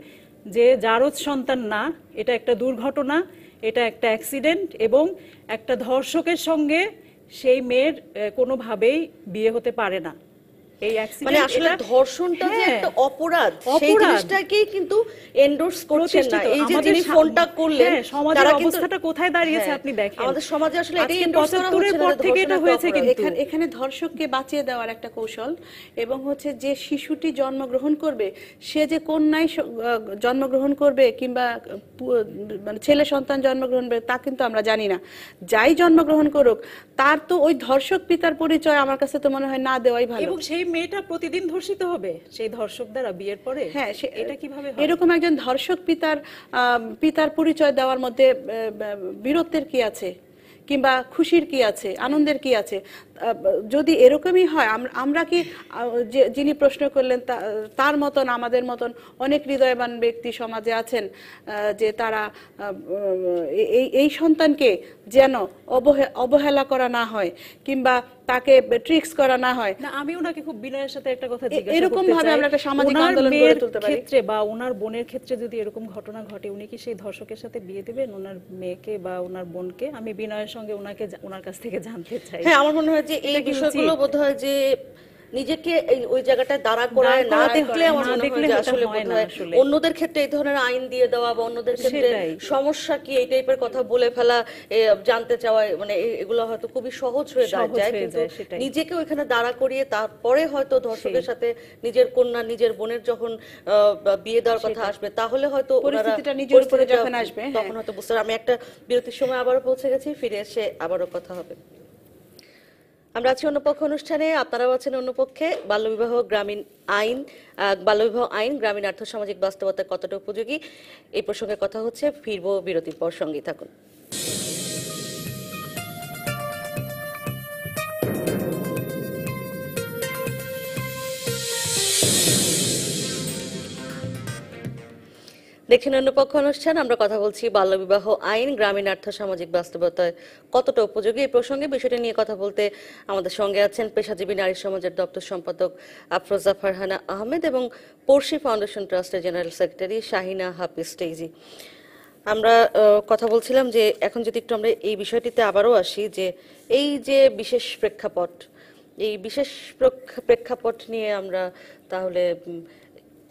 যে জারজ সন্তান না এটা একটা দুর্ঘটনা এটা একটা অ্যাক্সিডেন্ট এবং একটা ধর্ষকের সঙ্গে সেই মেয়ের কোনোভাবেই বিয়ে হতে পারে না মানে আসলে ধর্ষণটা যে হ্যাঁ, একটা অপরাধ সেই জিনিসটাকেই কিন্তু এন্ডোর্স করছেন না এই যে যিনি ফোনটা করলেন হ্যাঁ, সমাজের অবস্থাটা কোথায় দাঁড়িয়েছে হ্যাঁ, আপনি দেখেন আমাদের সমাজে আসলে এটাই এন্ডোর্স করা হচ্ছে পর থেকে এটা হয়েছে কিন্তু এখানে এখানে ধর্ষককে বাঁচিয়ে দেওয়ার একটা কৌশল এবং হচ্ছে যে শিশুটি জন্মগ্রহণ করবে সে যে কন্যায় জন্মগ্রহণ করবে কিংবা মানে ছেলে সন্তান জন্মগ্রহণ করবে তা কিন্তু আমরা জানি না যাই জন্মগ্রহণ করুক তার তো ওই ধর্ষক পিতার পরিচয় আমার কাছে তো মনে হয় না দেওয়াই ভালো এবং সেই মেয়েটা প্রতিদিন ধর্ষিত হবে সেই ধর্ষক দ্বারা বিয়ের পরে হ্যাঁ এটা কিভাবে এরকম একজন ধর্ষক পিতার পিতার পরিচয় দেওয়ার মধ্যে বীরত্বের কি আছে কিংবা খুশির কি আছে আনন্দের কি আছে যদি এরকমই হয় আমরা কি যিনি প্রশ্ন করলেন তার মতন আমাদের মতন অনেক হৃদয়বান ব্যক্তি সমাজে আছেন যে তারা এই এই সন্তানকে যেন অবহেলা করা না হয় কিংবা তাকে ট্রিক্স করা না হয় না আমি ওনাকে খুব বিনয়ের সাথে একটা কথা জিজ্ঞাসা এরকম ভাবে আমরা একটা সামাজিক আন্দোলন গড়ে তুলতে পারি ক্ষেত্রে বা ওনার বোনের ক্ষেত্রে যদি এরকম ঘটনা ঘটে উনি কি সেই ধর্ষকের সাথে বিয়ে দিবেন ওনার মেয়েকে বা ওনার বোনকে আমি বিনয়ের সঙ্গে ওনাকে ওনার কাছ থেকে জানতে চাই হ্যাঁ আমার মনে হয় যে এই বিষয়গুলো বোধহয় যে নিজেকে ওই জায়গাটায় দাঁড়া করায় না দেখলে আমার মনে হয় আসলে অন্যদের ক্ষেত্রে এই ধরনের আইন দিয়ে দেওয়া বা অন্যদের ক্ষেত্রে সমস্যা কি এই টাইপের কথা বলে ফেলা জানতে চাওয়া মানে এগুলো হয়তো খুবই সহজ হয়ে যায় কিন্তু নিজেকে ওইখানে দাঁড়া করিয়ে তারপরে হয়তো ধর্ষকের সাথে নিজের কন্যা নিজের বোনের যখন বিয়ে দেওয়ার কথা আসবে তাহলে হয়তো পরিস্থিতিটা নিজের উপরে যখন আসবে তখন হ্যাঁ। হয়তো বুঝতে আমি একটা বিরতির সময় আবারও পৌঁছে গেছি ফিরে এসে আবারও কথা হবে আমরা আছি অন্যপক্ষ অনুষ্ঠানে আপনারাও আছেন অন্যপক্ষে বাল্যবিবাহ গ্রামীণ আইন বাল্যবিবাহ আইন গ্রামীণ আর্থ সামাজিক বাস্তবতা কতটা উপযোগী এই প্রসঙ্গে কথা হচ্ছে ফিরবো বিরতির পর সঙ্গে থাকুন দেখেন অন্যপক্ষ অনুষ্ঠান আমরা কথা বলছি বাল্যবিবাহ আইন গ্রামীণ আর্থ সামাজিক বাস্তবতায় কতটা উপযোগী এই প্রসঙ্গে বিষয়টি নিয়ে কথা বলতে আমাদের সঙ্গে আছেন পেশাজীবী নারী সমাজের দপ্তর সম্পাদক আফরোজা ফারহানা আহমেদ এবং পড়শি ফাউন্ডেশন ট্রাস্টের general secretary Shahina Hafiz Daisy আমরা কথা বলছিলাম যে এখন যদি একটু আমরা এই বিষয়টিতে আবারও আসি যে এই যে বিশেষ প্রেক্ষাপট এই বিশেষ প্রেক্ষাপট নিয়ে আমরা তাহলে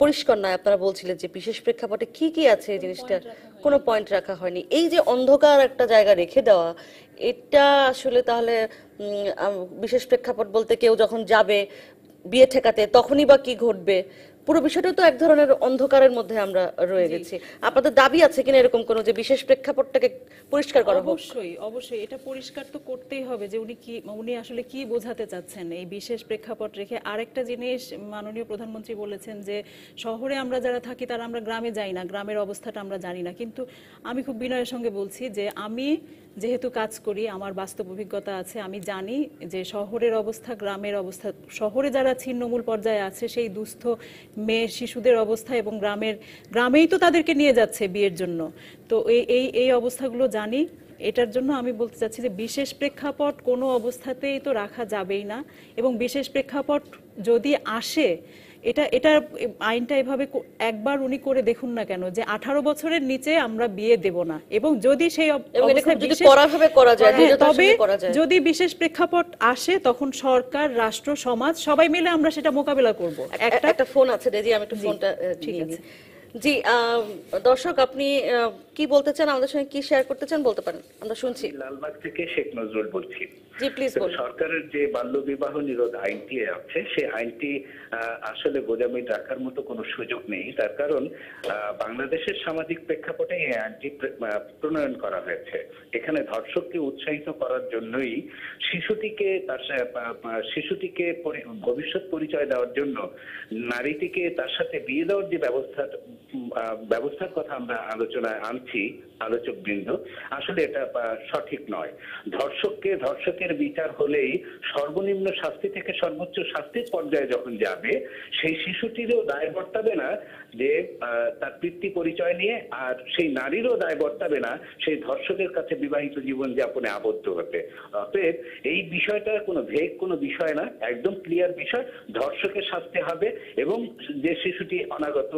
পরিষ্কার নয় আপনারা বলছিলেন যে বিশেষ প্রেক্ষাপটে কি কি আছে এই জিনিসটা কোনো পয়েন্ট রাখা হয়নি এই যে অন্ধকার একটা জায়গা রেখে দেওয়া এটা আসলে তাহলে বিশেষ প্রেক্ষাপট বলতে কেউ যখন যাবে বিয়ে ঠেকাতে তখনই বা কি ঘটবে পুরো বিষয়টা তো এক ধরনের অন্ধকারের মধ্যে আমরা রয়ে গেছি আপনাদের দাবি আছে কিনা এরকম কোনো যে বিশেষ প্রেক্ষাপটটাকে পরিষ্কার করা অবশ্যই অবশ্যই এটা পরিষ্কার তো করতেই হবে যে উনি কি উনি আসলে কি বোঝাতে চাচ্ছেন এই বিশেষ প্রেক্ষাপট রেখে আরেকটা জিনিস মাননীয় প্রধানমন্ত্রী বলেছেন যে শহরে আমরা যারা থাকি তারা আমরা গ্রামে যাই না গ্রামের অবস্থাটা আমরা জানি না কিন্তু আমি খুব বিনয়ের সঙ্গে বলছি যে আমি যেহেতু কাজ করি আমার বাস্তব অভিজ্ঞতা আছে আমি জানি যে শহরের অবস্থা গ্রামের অবস্থা শহরে যারা ছিন্নমূল পর্যায়ে আছে সেই দুস্থ মেয়ে শিশুদের অবস্থা এবং গ্রামের গ্রামেই তো তাদেরকে নিয়ে যাচ্ছে বিয়ের জন্য তো এই এই অবস্থাগুলো জানি এটার জন্য আমি বলতে চাচ্ছি যে বিশেষ প্রেক্ষাপট কোনো অবস্থাতেই তো রাখা যাবেই না এবং বিশেষ প্রেক্ষাপট যদি আসে এটা এটা আইনটা এভাবে একবার উনি করে দেখুন না কেন যে আঠারো বছরের নিচে আমরা বিয়ে দেব না এবং যদি সেই হ্যাঁ, তবে যদি বিশেষ প্রেক্ষাপট আসে তখন সরকার রাষ্ট্র সমাজ সবাই মিলে আমরা সেটা মোকাবেলা করব একটা ফোন আছে দিদি আমি একটু ফোনটা ঠিক আছে জি দর্শক আপনি কি বলতে চান আমাদের সঙ্গে কি শেয়ার করতে চান বলতে পারেন আমরা শুনছি লালবাগ থেকে শেখ নজরুল বলছি জি প্লিজ বলুন সরকারের যে বাল্যবিবাহ নিরোধ আইনটি আছে সেই আইনটি আসলে গোজামি রাখার মতো কোনো সুযোগ নেই তার কারণ বাংলাদেশের সামাজিক প্রেক্ষাপটে এই আইনটি প্রণয়ন করা হয়েছে এখানে ধর্ষককে উৎসাহিত করার জন্যই শিশুটিকে তার শিশুটিকে ভবিষ্যৎ পরিচয় দেওয়ার জন্য নারীটিকে তার সাথে বিয়ে দেওয়ার যে ব্যবস্থা ব্যবস্থার কথা আমরা আলোচনায় আনছি আলোচক বৃন্দ আসলে এটা সঠিক নয় ধর্ষককে ধর্ষকের বিচার হলেই সর্বনিম্ন শাস্তি থেকে সর্বোচ্চ শাস্তির পর্যায়ে যখন যাবে সেই শিশুটিরও দায় বর্তাবে না যে তার পিতৃ পরিচয় নিয়ে আর সেই নারীরও দায় বর্তাবে না সেই ধর্ষকের কাছে বিবাহিত জীবন যাপনে আবদ্ধ হতে অতএব এই বিষয়টা কোনো ভেগ কোনো বিষয় না একদম ক্লিয়ার বিষয় ধর্ষকের শাস্তি হবে এবং যে শিশুটি অনাগত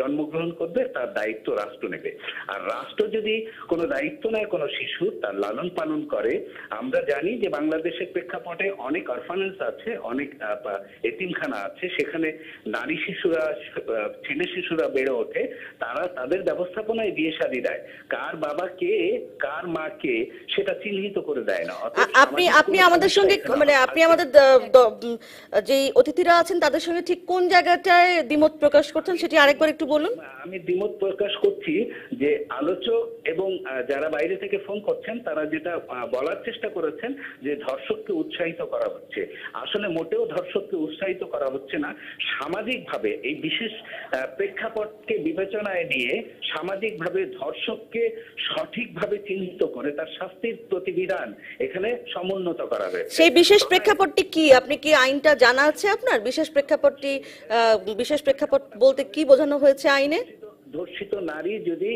জন জন্মগ্রহণ করবে তার দায়িত্ব রাষ্ট্র নেবে আর রাষ্ট্র যদি কোনো দায়িত্ব নেয় কোনো শিশু তার লালন পালন করে আমরা জানি যে বাংলাদেশের প্রেক্ষাপটে অনেক অরফানেন্স আছে অনেক এতিমখানা আছে সেখানে নারী শিশুরা ছেলে শিশুরা বেড়ে ওঠে তারা তাদের ব্যবস্থাপনায় বিয়ে সাদি দেয় কার বাবা কে কার মা কে সেটা চিহ্নিত করে দেয় না আপনি মানে আপনি আমাদের সঙ্গে মানে আপনি আমাদের যে অতিথিরা আছেন তাদের সঙ্গে ঠিক কোন জায়গাটায় দ্বিমত প্রকাশ করছেন সেটি আরেকবার একটু বলুন বলুন আমি দ্বিমত প্রকাশ করছি যে আলোচক এবং যারা বাইরে থেকে ফোন করছেন তারা যেটা বলার চেষ্টা করেছেন যে ধর্ষককে উৎসাহিত করা হচ্ছে আসলে মোটেও ধর্ষককে উৎসাহিত করা হচ্ছে না সামাজিকভাবে এই বিশেষ প্রেক্ষাপটকে বিবেচনায় নিয়ে সামাজিকভাবে ধর্ষককে সঠিকভাবে চিহ্নিত করে তার শাস্তির প্রতিবিধান এখানে সমুন্নত করা হয়েছে সেই বিশেষ প্রেক্ষাপটটি কি আপনি কি আইনটা জানা আছে আপনার বিশেষ প্রেক্ষাপটটি বিশেষ প্রেক্ষাপট বলতে কি বোঝানো হয়েছে আইনে ধর্ষিত নারী যদি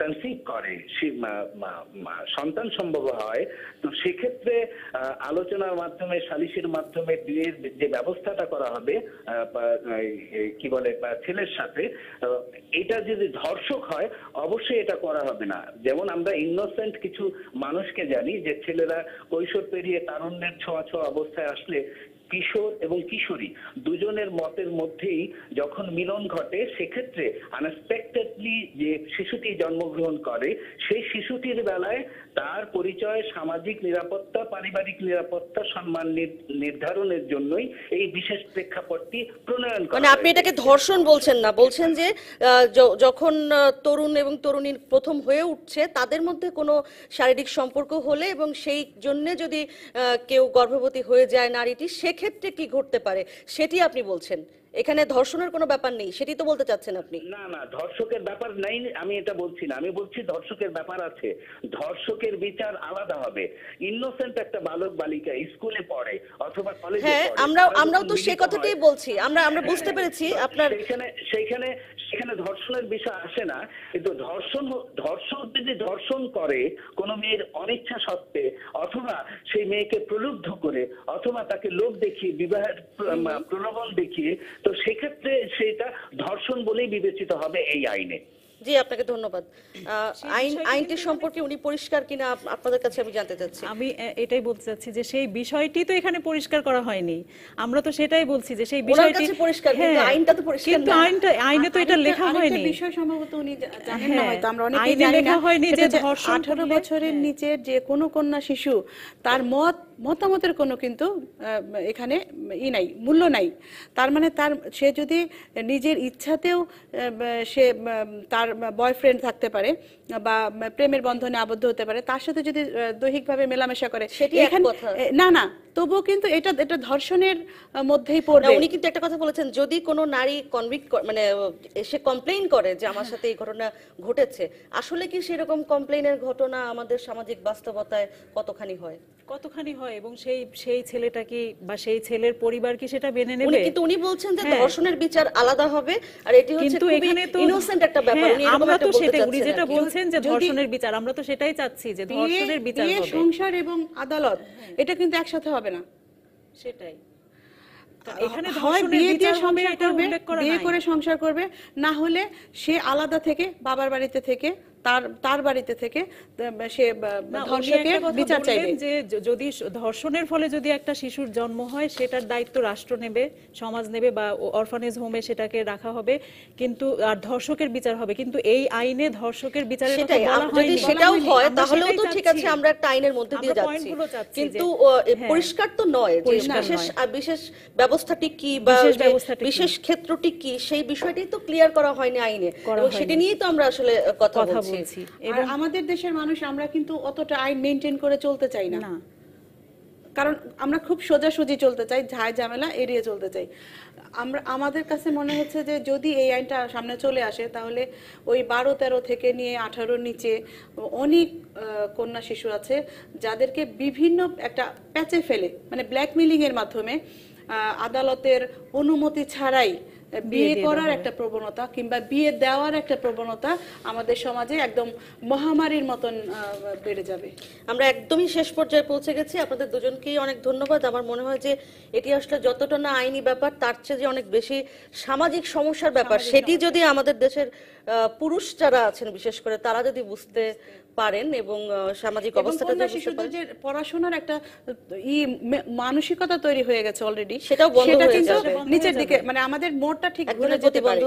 কনসিভ করে সন্তান সম্ভব হয় তো সেক্ষেত্রে আলোচনার মাধ্যমে সালিশের মাধ্যমে বিয়ের যে ব্যবস্থাটা করা হবে কি বলে ছেলের সাথে এটা যদি ধর্ষক হয় অবশ্যই এটা করা হবে না যেমন আমরা ইনোসেন্ট কিছু মানুষকে জানি যে ছেলেরা কৈশোর পেরিয়ে তারুণ্যের ছোঁয়া অবস্থায় আসলে কিশোর এবং কিশোরী দুজনের মতের মধ্যেই যখন মিলন ঘটে সেক্ষেত্রে আনএক্সপেক্টেডলি যে শিশুটি জন্মগ্রহণ করে সেই শিশুটির বেলায় তার পরিচয় সামাজিক নিরাপত্তা পারিবারিক নিরাপত্তা সম্মান নির্ধারণের জন্যই এই বিশেষ প্রেক্ষাপটটি প্রণয়ন করে মানে আপনি এটাকে ধর্ষণ বলছেন না বলছেন যে যখন তরুণ এবং তরুণী প্রথম হয়ে উঠছে তাদের মধ্যে কোনো শারীরিক সম্পর্ক হলে এবং সেই জন্য যদি কেউ গর্ভবতী হয়ে যায় নারীটি সেক্ষেত্রে ক্ষেত্রে কি ঘটতে পারে সেটি আপনি বলছেন এখানে ধর্ষণের কোনো ব্যাপার নেই সেটি তো বলতে চাচ্ছেন আপনি না না ধর্ষকের ব্যাপার নাই আমি এটা বলছি না আমি বলছি ধর্ষকের ব্যাপার আছে ধর্ষকের বিচার আলাদা হবে ইনোসেন্ট একটা বালক বালিকা স্কুলে পড়ে অথবা কলেজে হ্যাঁ আমরা আমরাও তো সেই কথাটাই বলছি আমরা আমরা হ্যাঁ, বুঝতে পেরেছি হ্যাঁ, আপনার সেখানে সেখানে সেখানে ধর্ষণের বিষয় আসে না কিন্তু ধর্ষণ ধর্ষক যদি ধর্ষণ করে কোন মেয়ের অনিচ্ছা সত্ত্বে অথবা সেই মেয়েকে প্রলুব্ধ করে অথবা তাকে লোভ দেখিয়ে বিবাহের প্রলোভন দেখিয়ে তো সেক্ষেত্রে সেটা ধর্ষণ বলেই বিবেচিত হবে এই আইনে জি আপনাকে ধন্যবাদ আইন আইনটি সম্পর্কে উনি পরিষ্কার কিনা আপনাদের কাছে আমি জানতে চাচ্ছি আমি এটাই বলতে চাচ্ছি যে সেই বিষয়টি তো এখানে পরিষ্কার করা হয়নি আমরা তো সেটাই বলছি যে সেই বিষয়টি পরিষ্কার কিন্তু হ্যাঁ, আইনটা তো পরিষ্কার কিন্তু আইনটা আইনে তো এটা লেখা হয়নি বিষয় সম্ভবত উনি জানেন না হ্যাঁ, হয়তো আমরা অনেকেই জানি না লেখা হয়নি যে 18 বছরের হ্যাঁ। নিচের যে কোনো কন্যা শিশু তার মত মতামতের কোনো কিন্তু এখানে ই নাই মূল্য নাই তার মানে তার সে যদি নিজের ইচ্ছাতেও সে তার বয়ফ্রেন্ড থাকতে পারে বা প্রেমের বন্ধনে আবদ্ধ হতে পারে তার সাথে যদি দৈহিকভাবে মেলামেশা করে না না তবুও কিন্তু এটা এটা ধর্ষণের মধ্যেই পড়বে উনি কিন্তু একটা কথা বলেছেন যদি কোনো নারী কনভিক মানে এসে কমপ্লেইন করে যে আমার সাথে এই ঘটনা ঘটেছে আসলে কি সেরকম কমপ্লেইনের ঘটনা আমাদের সামাজিক বাস্তবতায় কতখানি হয় কতখানি হয় এবং সেই সেই ছেলেটা কি বা সেই ছেলের পরিবার কি সেটা মেনে নেবে কিন্তু উনি বলছেন যে হ্যাঁ। ধর্ষণের বিচার আলাদা হবে আর এটি হচ্ছে খুবই ইনোসেন্ট একটা ব্যাপার হ্যাঁ, উনি আমরা তো সেটা উনি যেটা বলছেন বললেন যে ধর্ষণের বিচার আমরা তো সেটাই চাচ্ছি যে ধর্ষণের বিচার হবে সংসার এবং আদালত হ্যাঁ। এটা কিন্তু একসাথে হবে না সেটাই এখানে করে সংসার করবে না হলে সে আলাদা থেকে বাবার বাড়িতে থেকে তার তার বাড়িতে থেকে সে ধর্ষকের বিচার চাইবে যে যদি ধর্ষণের ফলে যদি একটা শিশুর জন্ম হয় সেটার দায়িত্ব রাষ্ট্র নেবে সমাজ নেবে বা অরফানেজ হোমে সেটাকে রাখা হবে কিন্তু আর ধর্ষকের বিচার হবে কিন্তু এই আইনে ধর্ষকের বিচারের কথা বলা হয়নি যদি সেটাও হয় তাহলে তো ঠিক আছে আমরা একটা আইনের মধ্যে দিয়ে যাচ্ছি কিন্তু হ্যাঁ। পরিষ্কার তো নয় যে বিশেষ বিশেষ ব্যবস্থাটি কি বা বিশেষ ক্ষেত্রটি কি সেই বিষয়টি তো ক্লিয়ার করা হয়নি আইনে সেটা নিয়েই তো আমরা আসলে কথা বলছি বলছি এবং আমাদের দেশের মানুষ আমরা কিন্তু অতটা আইন মেনটেন করে চলতে চাই না কারণ আমরা খুব সোজাসুজি চলতে চাই ঝায় ঝামেলা এড়িয়ে চলতে চাই আমরা আমাদের কাছে মনে হচ্ছে যে যদি এই আইনটা সামনে চলে আসে তাহলে ওই বারো তেরো থেকে নিয়ে আঠারোর নিচে অনেক কন্যা শিশু আছে যাদেরকে বিভিন্ন একটা প্যাচে ফেলে মানে ব্ল্যাকমেলিংয়ের মাধ্যমে আদালতের অনুমতি ছাড়াই বিয়ে করার একটা প্রবণতা কিংবা বিয়ে দেওয়ার একটা প্রবণতা আমাদের সমাজে একদম মহামারীর মতন বেড়ে যাবে আমরা একদমই শেষ পর্যায়ে পৌঁছে গেছি আপনাদের দুজনকেই অনেক ধন্যবাদ আমার মনে হয় যে এটি আসলে যতটা না আইনি ব্যাপার তার চেয়ে যে অনেক বেশি সামাজিক সমস্যার ব্যাপার সেটি যদি আমাদের দেশের পুরুষ যারা আছেন বিশেষ করে তারা যদি বুঝতে পারেন এবং সামাজিক অবস্থাটা শিশুদের পড়াশোনার একটা ই মানসিকতা তৈরি হয়ে গেছে অলরেডি সেটাও বন্ধ হয়ে যাবে নিচের দিকে হ্যাঁ, মানে আমাদের মোড়টা ঠিক ঘুরে যেতে পারে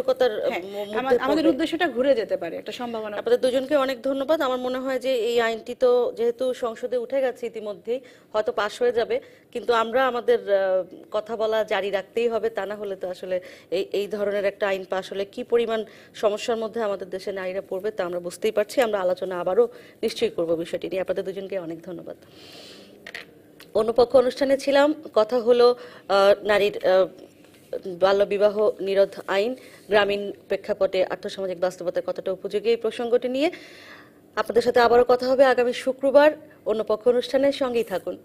হ্যাঁ, আমাদের উদ্দেশ্যটা ঘুরে যেতে পারে একটা সম্ভাবনা আপনাদের দুজনকে অনেক ধন্যবাদ আমার মনে হয় যে এই আইনটি তো যেহেতু সংসদে উঠে গেছে ইতিমধ্যে হয়তো পাশ হয়ে যাবে কিন্তু আমরা আমাদের কথা বলা জারি রাখতেই হবে তা না হলে তো আসলে এই এই ধরনের একটা আইন পাশ হলে কি পরিমাণ সমস্যার মধ্যে আমাদের দেশে নারীরা পড়বে তা আমরা বুঝতেই পারছি আমরা আলোচনা আবারও নিশ্চয়ই করব বিষয়টি নিয়ে আপনাদের দুজনকে অনেক ধন্যবাদ অনুপক্ষ অনুষ্ঠানে ছিলাম কথা হলো নারীর বাল্যবিবাহ নিরোধ আইন গ্রামীণ প্রেক্ষাপটে আর্থসামাজিক বাস্তবতা কতটা উপযোগী এই প্রসঙ্গটি নিয়ে আপনাদের সাথে আবারও কথা হবে আগামী শুক্রবার অন্য পক্ষ অনুষ্ঠানের সঙ্গেই থাকুন